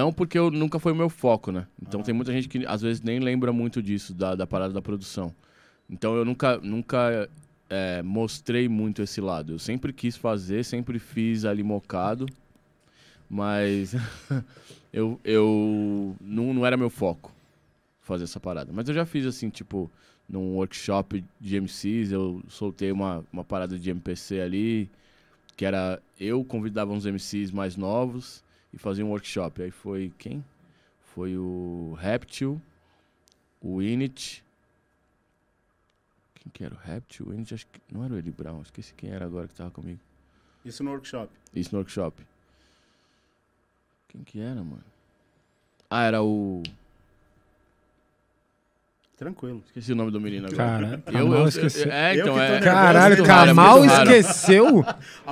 Não porque eu nunca foi o meu foco, né? Então ah. tem muita gente que às vezes nem lembra muito disso, da, da parada da produção. Então eu nunca, nunca é, mostrei muito esse lado. Eu sempre quis fazer, sempre fiz ali mocado, mas eu, eu não, não era meu foco fazer essa parada. Mas eu já fiz assim, tipo, num workshop de MCs, eu soltei uma, uma parada de MPC ali, que era eu convidava uns MCs mais novos e fazia um workshop. Aí foi quem? Foi o Reptil, o Init. Quem que era o Reptil? O Init, acho que não era o Eli Brown, esqueci quem era agora que tava comigo. Isso no workshop. Isso no workshop. Quem que era, mano? Ah, era o. Tranquilo. Esqueci o nome do menino agora. Caralho, eu, eu, é, eu, então é, então, é, Caralho, Kamal esqueceu?